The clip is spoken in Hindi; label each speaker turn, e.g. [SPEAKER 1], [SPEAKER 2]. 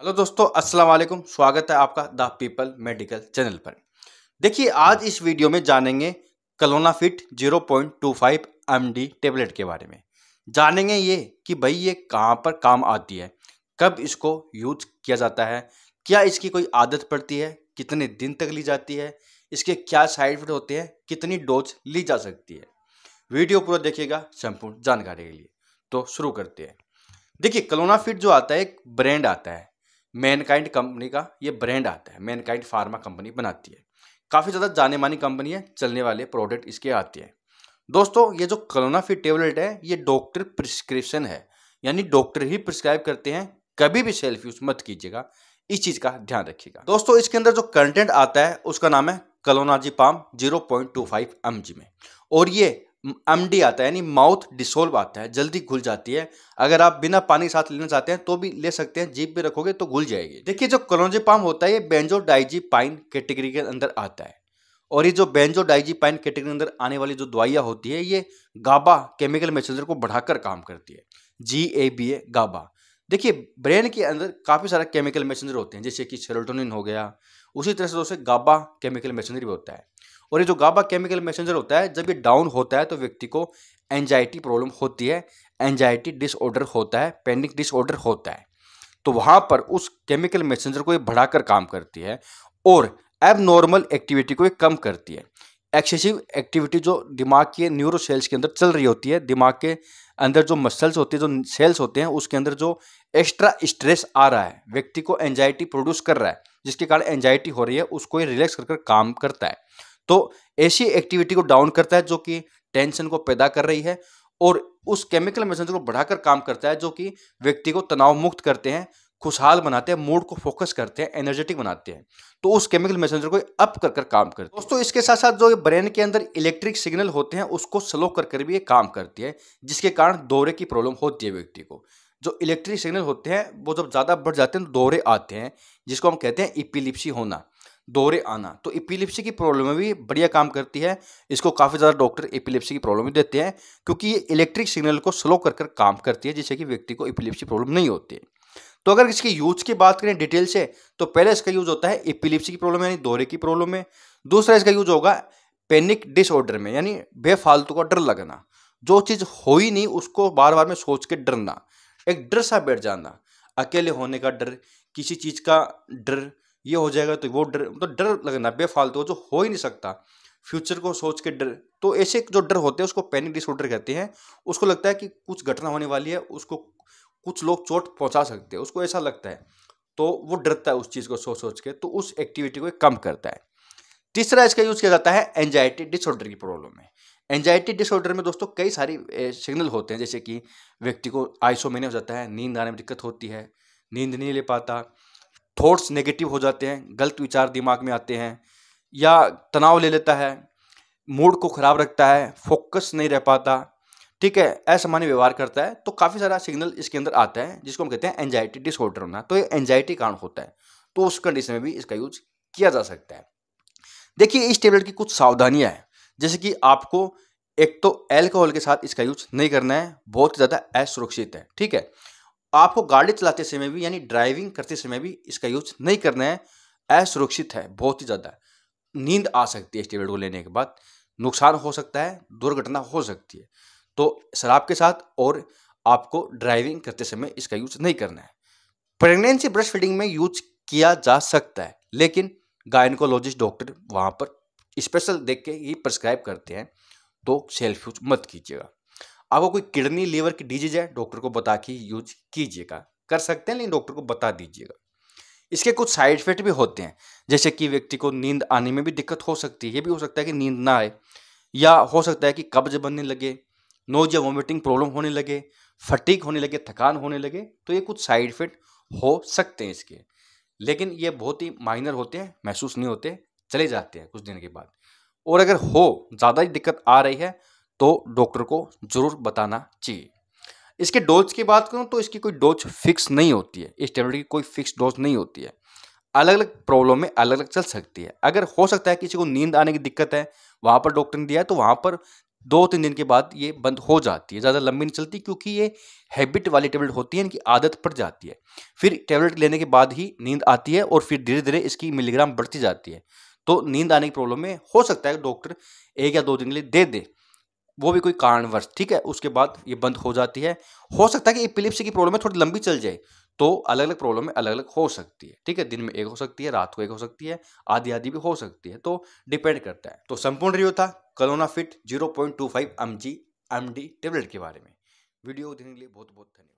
[SPEAKER 1] हेलो दोस्तों अस्सलाम वालेकुम स्वागत है आपका द पीपल मेडिकल चैनल पर देखिए आज इस वीडियो में जानेंगे Clonafit zero point tablet के बारे में जानेंगे ये कि भाई ये कहाँ पर काम आती है कब इसको यूज किया जाता है क्या इसकी कोई आदत पड़ती है कितने दिन तक ली जाती है इसके क्या साइड इफेक्ट होते हैं कितनी डोज ली जा सकती है वीडियो पूरा देखिएगा संपूर्ण जानकारी के लिए तो शुरू करते हैं देखिए कलोना फिट जो आता है एक ब्रांड आता है मैनकाइंड कंपनी का ये ब्रांड आता है मैनकाइंड फार्मा कंपनी बनाती है काफ़ी ज़्यादा जाने मानी कंपनी है चलने वाले प्रोडक्ट इसके आते हैं दोस्तों ये जो कलोनाफी टेबलेट है ये डॉक्टर प्रिस्क्रिप्शन है यानी डॉक्टर ही प्रिस्क्राइब करते हैं कभी भी सेल्फ यूज मत कीजिएगा इस चीज़ का ध्यान रखिएगा दोस्तों इसके अंदर जो कंटेंट आता है उसका नाम है clonazepam zero point two five M G में और ये एमडी आता है यानी माउथ डिसोल्व आता है जल्दी घुल जाती है अगर आप बिना पानी के साथ लेना चाहते हैं तो भी ले सकते हैं जीप भी रखोगे तो घुल जाएगी देखिए जो पाम होता है ये बेंजो डाइजी पाइन कैटेगरी के अंदर आता है और ये जो बेंजो डाइजी पाइन कैटेगरी के अंदर आने वाली जो दवाइयाँ होती है ये गाबा केमिकल मैसेजर को बढ़ाकर काम करती है जी ए बी ए गाबा देखिए ब्रेन के अंदर काफ़ी सारा केमिकल मैसेंजर होते हैं जैसे कि सेरोटोनिन हो गया उसी तरह से दोस्तों गाबा केमिकल मैसेंजर भी होता है और ये जो गाबा केमिकल मैसेंजर होता है जब ये डाउन होता है तो व्यक्ति को एंजाइटी प्रॉब्लम होती है एंजाइटी डिसऑर्डर होता है पैनिक डिसऑर्डर होता है तो वहाँ पर उस केमिकल मैसेंजर को ये बढ़ाकर काम करती है और एबनॉर्मल एक्टिविटी को ये कम करती है एक्सेसिव एक्टिविटी जो दिमाग के न्यूरो सेल्स के अंदर चल रही होती है दिमाग के अंदर जो मसल्स होते हैं जो सेल्स होते हैं उसके अंदर जो एक्स्ट्रा स्ट्रेस आ रहा है व्यक्ति को एंजाइटी प्रोड्यूस कर रहा है जिसके कारण एंजाइटी हो रही है उसको ये रिलैक्स कर काम करता है तो ऐसी एक्टिविटी को डाउन करता है जो कि टेंशन को पैदा कर रही है और उस केमिकल मैसेंजर को बढ़ाकर काम करता है जो कि व्यक्ति को तनाव मुक्त करते हैं खुशहाल बनाते हैं मूड को फोकस करते हैं एनर्जेटिक बनाते हैं तो उस केमिकल मैसेंजर को अप कर कर काम करते हैं दोस्तों इसके साथ साथ जो ब्रेन के अंदर इलेक्ट्रिक सिग्नल होते हैं उसको स्लो कर कर भी ये काम करती है जिसके कारण दौरे की प्रॉब्लम होती है व्यक्ति को जो इलेक्ट्रिक सिग्नल होते हैं वो जब ज़्यादा बढ़ जाते हैं तो दौरे आते हैं जिसको हम कहते हैं इपिलिप्सी होना दोहरे आना तो एपिलिप्सी की प्रॉब्लम में भी बढ़िया काम करती है इसको काफ़ी ज़्यादा डॉक्टर एपिलिप्सी की प्रॉब्लम भी देते हैं क्योंकि ये इलेक्ट्रिक सिग्नल को स्लो कर कर काम करती है जिससे कि व्यक्ति को एपिलिप्सी प्रॉब्लम नहीं होती है तो अगर इसके यूज की बात करें डिटेल से तो पहले इसका यूज होता है एपिलिप्सी की प्रॉब्लम यानी दोहरे की प्रॉब्लम में दूसरा इसका यूज होगा पैनिक डिसऑर्डर में यानी बेफालतू का डर लगना जो चीज़ हो ही नहीं उसको बार बार में सोच के डरना एक डर सा बैठ जाना अकेले होने का डर किसी चीज़ का डर ये हो जाएगा तो वो डर तो डर लगना बेफालतू जो हो ही नहीं सकता फ्यूचर को सोच के डर तो ऐसे जो डर होते हैं उसको पैनिक डिसऑर्डर कहते हैं उसको लगता है कि कुछ घटना होने वाली है उसको कुछ लोग चोट पहुंचा सकते हैं उसको ऐसा लगता है तो वो डरता है उस चीज़ को सोच सोच के तो उस एक्टिविटी को कम करता है तीसरा इसका यूज़ किया जाता है एंजाइटी डिसऑर्डर की प्रॉब्लम में एंजाइटी डिसऑर्डर में दोस्तों कई सारी सिग्नल होते हैं जैसे कि व्यक्ति को आइसोमेनिया हो जाता है नींद आने में दिक्कत होती है नींद नहीं ले पाता थॉट्स नेगेटिव हो जाते हैं गलत विचार दिमाग में आते हैं या तनाव ले लेता है मूड को ख़राब रखता है फोकस नहीं रह पाता ठीक है असामान्य व्यवहार करता है तो काफ़ी सारा सिग्नल इसके अंदर आता है जिसको हम कहते हैं एंजाइटी डिसऑर्डर होना तो ये एंजाइटी कारण होता है तो उस कंडीशन में भी इसका यूज किया जा सकता है देखिए इस टेबलेट की कुछ सावधानियाँ हैं जैसे कि आपको एक तो एल्कोहल के साथ इसका यूज नहीं करना है बहुत ज़्यादा असुरक्षित है ठीक है आपको गाड़ी चलाते समय भी यानी ड्राइविंग करते समय भी इसका यूज नहीं करना है असुरक्षित है बहुत ही ज़्यादा नींद आ सकती है स्टेबलेट को लेने के बाद नुकसान हो सकता है दुर्घटना हो सकती है तो शराब के साथ और आपको ड्राइविंग करते समय इसका यूज नहीं करना है प्रेगनेंसी ब्रश फीडिंग में यूज किया जा सकता है लेकिन गायनकोलॉजिस्ट डॉक्टर वहाँ पर स्पेशल देख के ही प्रिस्क्राइब करते हैं तो सेल्फ यूज मत कीजिएगा आपको कोई किडनी लीवर की डिजीज है डॉक्टर को बता के यूज कीजिएगा कर सकते हैं लेकिन डॉक्टर को बता दीजिएगा इसके कुछ साइड इफेक्ट भी होते हैं जैसे कि व्यक्ति को नींद आने में भी दिक्कत हो सकती है ये भी हो सकता है कि नींद ना आए या हो सकता है कि कब्ज बनने लगे नोज या वॉमिटिंग प्रॉब्लम होने लगे फटीक होने लगे थकान होने लगे तो ये कुछ साइड इफेक्ट हो सकते हैं इसके लेकिन ये बहुत ही माइनर होते हैं महसूस नहीं होते चले जाते हैं कुछ दिन के बाद और अगर हो ज़्यादा ही दिक्कत आ रही है तो डॉक्टर को ज़रूर बताना चाहिए इसके डोज की बात करूँ तो इसकी कोई डोज फिक्स नहीं होती है इस टेबलेट की कोई फिक्स डोज नहीं होती है अलग अलग प्रॉब्लम में अलग अलग चल सकती है अगर हो सकता है किसी को नींद आने की दिक्कत है वहाँ पर डॉक्टर ने दिया है तो वहाँ पर दो तीन दिन के बाद ये बंद हो जाती है ज़्यादा लंबी नहीं चलती क्योंकि ये हैबिट वाली टेबलेट होती है इनकी आदत पड़ जाती है फिर टेबलेट लेने के बाद ही नींद आती है और फिर धीरे धीरे इसकी मिलीग्राम बढ़ती जाती है तो नींद आने की प्रॉब्लम में हो सकता है डॉक्टर एक या दो दिन के लिए दे दे वो भी कोई कारणवश ठीक है उसके बाद ये बंद हो जाती है हो सकता है कि एपिलिप्सी की प्रॉब्लम है थोड़ी लंबी चल जाए तो अलग अलग प्रॉब्लम में अलग अलग हो सकती है ठीक है दिन में एक हो सकती है रात को एक हो सकती है आदि आदि भी हो सकती है तो डिपेंड करता है तो संपूर्ण रिव्यू था Clonafit zero point two five M G M D tablet के बारे में वीडियो देखने के लिए बहुत बहुत धन्यवाद